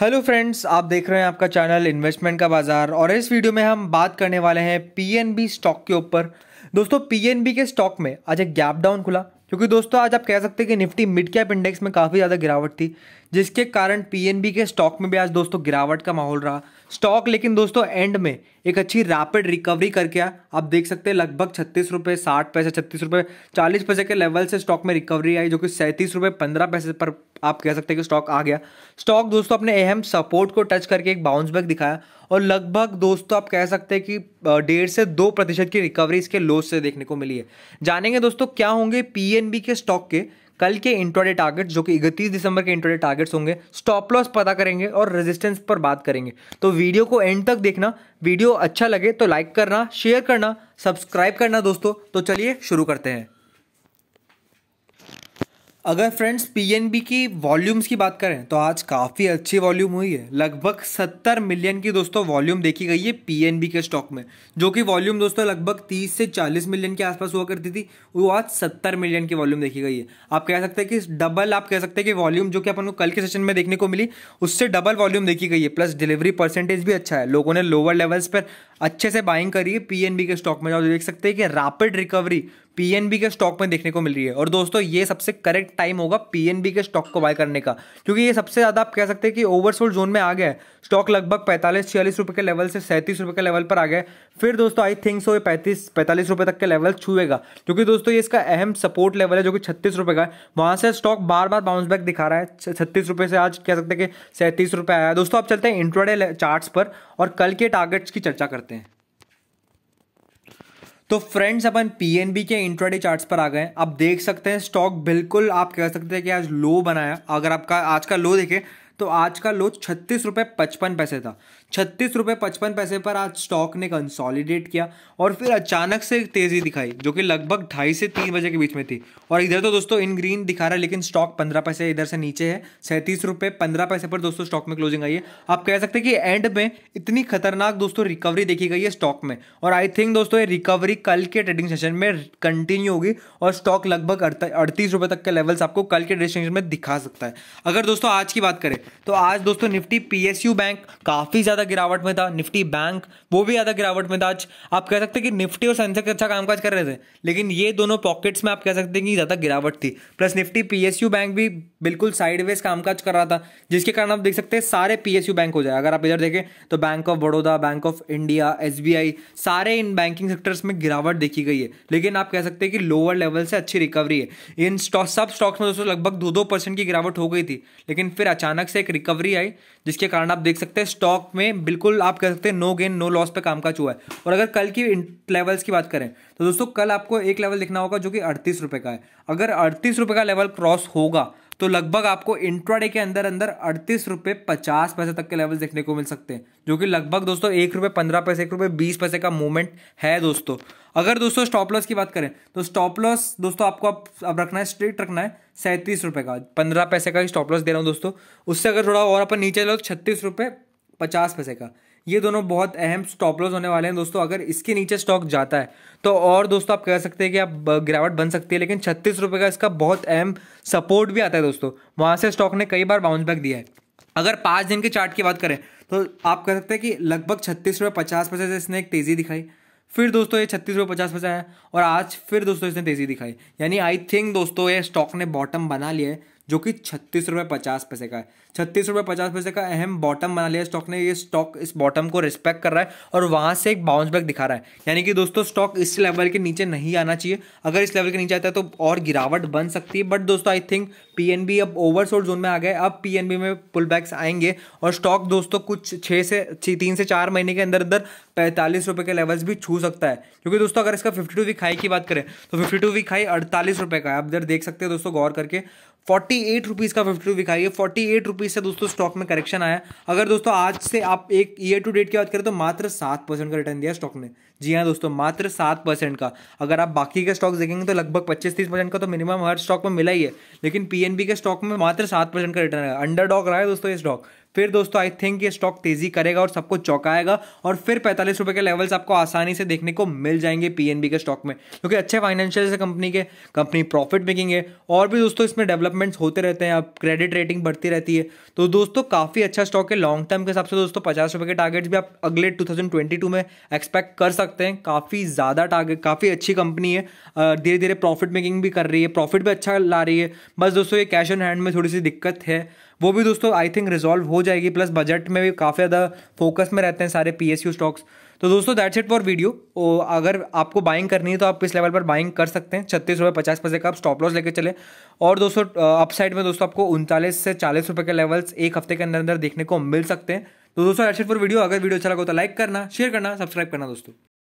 hello friends आप देख रहे हैं आपका चैनल इन्वेस्टमेंट का बाजार और इस वीडियो में हम बात करने वाले हैं पीएनबी स्टॉक के ऊपर दोस्तों पीएनबी के स्टॉक में आज एक गैप डाउन खुला क्योंकि दोस्तों आज आप कह सकते हैं कि निफ्टी मिड कैप इंडेक्स में काफ़ी ज़्यादा गिरावट थी जिसके कारण पीएनबी के स्टॉक में भी आज दोस्तों गिरावट का माहौल रहा स्टॉक लेकिन दोस्तों एंड में एक अच्छी रैपिड रिकवरी करके आप देख सकते हैं लगभग छत्तीस रुपये साठ पैसे छत्तीस रुपये चालीस पैसे के लेवल से स्टॉक में रिकवरी आई जो कि सैंतीस रुपये पंद्रह पैसे पर आप कह सकते हैं कि स्टॉक आ गया स्टॉक दोस्तों अपने अहम सपोर्ट को टच करके एक बाउंस बैक दिखाया और लगभग दोस्तों आप कह सकते हैं कि डेढ़ से दो प्रतिशत की रिकवरी इसके लोस से देखने को मिली है जानेंगे दोस्तों क्या होंगे पी के स्टॉक के कल के इंट्राडे टारगेट्स जो कि इकतीस दिसंबर के इंट्राडे टारगेट्स होंगे स्टॉप लॉस पता करेंगे और रेजिस्टेंस पर बात करेंगे तो वीडियो को एंड तक देखना वीडियो अच्छा लगे तो लाइक करना शेयर करना सब्सक्राइब करना दोस्तों तो चलिए शुरू करते हैं अगर फ्रेंड्स पीएनबी की वॉल्यूम्स की बात करें तो आज काफ़ी अच्छी वॉल्यूम हुई है लगभग 70 मिलियन की दोस्तों वॉल्यूम देखी गई है पीएनबी के स्टॉक में जो कि वॉल्यूम दोस्तों लगभग 30 से 40 मिलियन के आसपास हुआ करती थी वो आज 70 मिलियन की वॉल्यूम देखी गई है आप कह सकते हैं कि डबल आप कह सकते हैं कि वॉल्यूम जो कि अपन को कल के सेशन में देखने को मिली उससे डबल वॉल्यूम देखी गई है प्लस डिलीवरी परसेंटेज भी अच्छा है लोगों ने लोअर लेवल्स पर अच्छे से बाइंग करिए पीएनबी के स्टॉक में जाओ देख सकते हैं कि रैपिड रिकवरी पीएनबी के स्टॉक में देखने को मिल रही है और दोस्तों ये सबसे करेक्ट टाइम होगा पीएनबी के स्टॉक को बाय करने का क्योंकि ये सबसे ज़्यादा आप कह सकते हैं कि ओवरसोल्ड जोन में आ गया है स्टॉक लगभग पैंतालीस छियालीस रुपये के लेवल से सैंतीस रुपये के लेवल पर आ गया फिर दोस्तों आई थिंक सो ये पैंतीस पैंतालीस रुपये तक के लेवल छूएगा क्योंकि दोस्तों ये इसका अहम सपोर्ट लेवल है जो कि छत्तीस रुपये का है वहाँ से स्टॉक बार बार बाउंस बैक दिखा रहा है छत्तीस रुपये से आज कह सकते हैं कि सैंतीस रुपये आया दोस्तों आप चलते हैं इंट्रोडे चार्ट पर और कल के टारगेट्स की चर्चा करते हैं तो फ्रेंड्स अपन पीएनबी के इंट्राडे चार्ट्स पर आ गए आप देख सकते हैं स्टॉक बिल्कुल आप कह सकते हैं कि आज लो बनाया अगर आपका आज का लो देखें तो आज का लो छत्तीस रुपये पचपन पैसे था छत्तीस रुपये पचपन पैसे पर आज स्टॉक ने कंसॉलिडेट किया और फिर अचानक से तेज़ी दिखाई जो कि लगभग ढाई से तीन बजे के बीच में थी और इधर तो दोस्तों इन ग्रीन दिखा रहा है लेकिन स्टॉक पंद्रह पैसे इधर से नीचे है सैंतीस रुपये पंद्रह पैसे पर दोस्तों स्टॉक में क्लोजिंग आई है आप कह सकते हैं कि एंड में इतनी खतरनाक दोस्तों रिकवरी देखी गई है स्टॉक में और आई थिंक दोस्तों ये रिकवरी कल के ट्रेडिंग सेशन में कंटिन्यू होगी और स्टॉक लगभग अड़तीस रुपये तक के लेवल्स आपको कल के ट्रेडिंग सेशन में दिखा सकता है अगर दोस्तों आज की बात करें तो आज दोस्तों निफ्टी पी बैंक काफ़ी ज़्यादा ज़्यादा गिरावट में था निफ्टी बैंक वो भी ज़्यादा गिरावट में था आज आप कह सकते हैं कि निफ्टी और सेंसेक्स अच्छा कामकाज कर रहे थे लेकिन ये दोनों पॉकेट्स में आप कह सकते हैं कि ज़्यादा गिरावट थी प्लस निफ्टी पीएसयू बैंक भी बिल्कुल साइडवेज कामकाज कर रहा था जिसके कारण आप देख सकते हैं सारे पीएसयू बैंक हो जाए अगर आप इधर देखें तो bank of Baroda bank of India एस सारे इन बैंकिंग सेक्टर्स में गिरावट देखी गई है लेकिन आप कह सकते हैं कि लोअर लेवल से अच्छी रिकवरी है इन स्टॉक सब स्टॉक्स में दोस्तों लगभग दो दो परसेंट की गिरावट हो गई थी लेकिन फिर अचानक से एक रिकवरी आई जिसके कारण आप देख सकते हैं स्टॉक में में बिल्कुल आप कह सकते हैं नो गेन नो लॉस पे काम कामकाज हुआ है और अगर कल की लेवल्स की बात करें तो दोस्तों कल आपको एक लेवल दिखना होगा जो कि अड़तीस रुपये का है अगर अड़तीस रुपये का लेवल क्रॉस होगा तो लगभग आपको इंट्राडे के अंदर अंदर अड़तीस रुपये पचास पैसे तक के लेवल देखने को मिल सकते हैं जो कि लगभग दोस्तों एक रुपये पंद्रह पैसे एक रुपये बीस पैसे का मूवमेंट है दोस्तों अगर दोस्तों स्टॉप लॉस की बात करें तो स्टॉप लॉस दोस्तों आपको अब अब रखना है स्ट्रिक्ट रखना है सैंतीस रुपये का पंद्रह पैसे का ही स्टॉप लॉस दे रहा हूँ दोस्तों उससे अगर थोड़ा और अपन नीचे लो छत्तीस रुपये पचास पैसे का ये दोनों बहुत अहम स्टॉप लॉस होने वाले हैं दोस्तों अगर इसके नीचे स्टॉक जाता है तो और दोस्तों आप कह सकते हैं कि आप गिरावट बन सकती है लेकिन छत्तीस रुपये का इसका बहुत अहम सपोर्ट भी आता है दोस्तों वहाँ से स्टॉक ने कई बार बाउंस बैक दिया है अगर पाँच दिन के चार्ट की बात करें तो आप कह सकते हैं कि लगभग छत्तीस रुपये पचास पैसे से इसने एक तेज़ी दिखाई फिर दोस्तों ये छत्तीस रुपये पचास पैसा है और आज फिर दोस्तों इसने तेज़ी दिखाई यानी आई थिंक दोस्तों ये स्टॉक ने बॉटम बना लिया है जो कि छत्तीस रुपये पचास पैसे का है छत्तीस रुपये पचास पैसे का अहम बॉटम बना लिया स्टॉक ने ये स्टॉक इस बॉटम को रिस्पेक्ट कर रहा है और वहाँ से एक बाउंस बैक दिखा रहा है यानी कि दोस्तों स्टॉक इस लेवल के नीचे नहीं आना चाहिए अगर इस लेवल के नीचे आता है तो और गिरावट बन सकती है बट दोस्तों आई थिंक पी अब ओवरसोल्ड जोन में आ गए अब पी में पुल आएंगे और स्टॉक दोस्तों कुछ छः से तीन से चार महीने के अंदर अंदर पैंतालीस रुपये के लेवल्स भी छू सकता है क्योंकि दोस्तों अगर इसका फिफ्टी टू वीक हाई की बात करें तो फिफ्टी टू वीक हाई अड़तालीस रुपये का है आप इधर देख सकते हैं दोस्तों गौर करके फोर्टी फोर्टी एट रुपीज़ का फिफ्टी टू दिखाइए फोर्टी एट रुपीज़ से दोस्तों स्टॉक में करेक्शन आया अगर दोस्तों आज से आप एक ईयर टू डेट की बात करें तो मात्र सात परसेंट का रिटर्न दिया स्टॉक ने जी हाँ दोस्तों मात्र सात परसेंट का अगर आप बाकी के स्टॉक देखेंगे तो लगभग पच्चीस तीस परसेंट का तो मिनिमम हर स्टॉक में मिला ही है लेकिन पीएनबी के स्टॉक में मात्र सात परसेंट का रिटर्न है अंडर डॉक रहा है दोस्तों ये स्टॉक फिर दोस्तों आई थिंक ये स्टॉक तेजी करेगा और सबको चौंकाएगा और फिर पैंतालीस रुपए के लेवल्स आपको आसानी से देखने को मिल जाएंगे पीएनबी के स्टॉक में क्योंकि अच्छे फाइनेंशियल है कंपनी के कंपनी प्रॉफिट मेकिंग है और भी दोस्तों इसमें डेवलपमेंट्स होते रहते हैं अब क्रेडिट रेटिंग बढ़ती रहती है तो दोस्तों काफ़ी अच्छा स्टॉक है लॉन्ग टर्म के हिसाब से दोस्तों पचास के टारगेट्स भी आप अगले टू में एक्सपेक्ट कर सकते हैं काफ़ी ज़्यादा टारगेट काफ़ी अच्छी कंपनी है धीरे धीरे प्रॉफिट मेकिंग भी कर रही है प्रॉफिट भी अच्छा ला रही है बस दोस्तों ये कैश ऑन हैंड में थोड़ी सी दिक्कत है वो भी दोस्तों आई थिंक रिजॉल्व हो जाएगी प्लस बजट में भी काफ़ी ज़्यादा फोकस में रहते हैं सारे पी स्टॉक्स तो दोस्तों दैट्स इट फॉर वीडियो और अगर आपको बाइंग करनी है तो आप इस लेवल पर बाइंग कर सकते हैं छत्तीस रुपये पचास पैसे का आप स्टॉप लॉस लेके चले और दोस्तों अपसाइड में दोस्तों आपको उनतालीस से चालीस रुपये के लेवल्स एक हफ्ते के अंदर अंदर देखने को मिल सकते हैं तो दोस्तों दैट्स इट फॉर वीडियो अगर वीडियो अच्छा लगा तो लाइक करना शेयर करना सब्सक्राइब करना दोस्तों